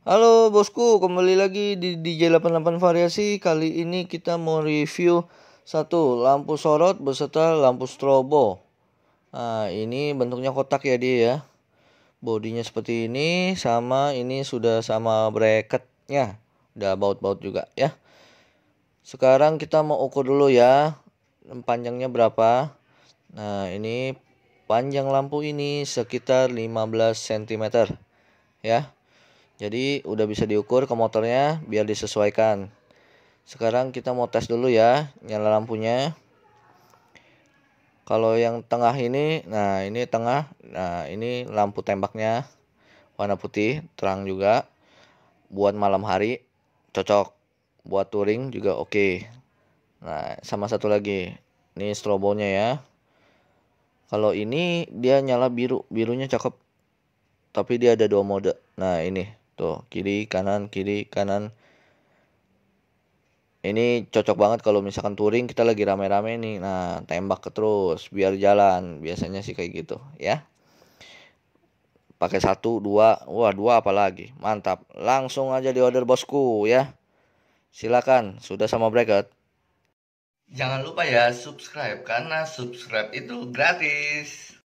Halo bosku, kembali lagi di DJ88 Variasi. Kali ini kita mau review satu lampu sorot beserta lampu strobo. Nah, ini bentuknya kotak ya dia ya. Bodinya seperti ini, sama ini sudah sama bracketnya. Udah baut-baut juga ya. Sekarang kita mau ukur dulu ya. Panjangnya berapa? Nah, ini panjang lampu ini sekitar 15 cm ya jadi udah bisa diukur ke motornya biar disesuaikan. Sekarang kita mau tes dulu ya, nyala lampunya. Kalau yang tengah ini, nah ini tengah, nah ini lampu tembaknya warna putih, terang juga. Buat malam hari cocok. Buat touring juga oke. Okay. Nah, sama satu lagi. Ini strobonya ya. Kalau ini dia nyala biru, birunya cakep. Tapi dia ada dua mode. Nah, ini Tuh, gitu. kiri, kanan, kiri, kanan. Ini cocok banget kalau misalkan touring kita lagi rame-rame nih. Nah, tembak ke terus biar jalan. Biasanya sih kayak gitu, ya. Pakai satu, dua, wah dua apalagi. Mantap. Langsung aja di order bosku ya. Silakan, sudah sama bracket. Jangan lupa ya subscribe karena subscribe itu gratis.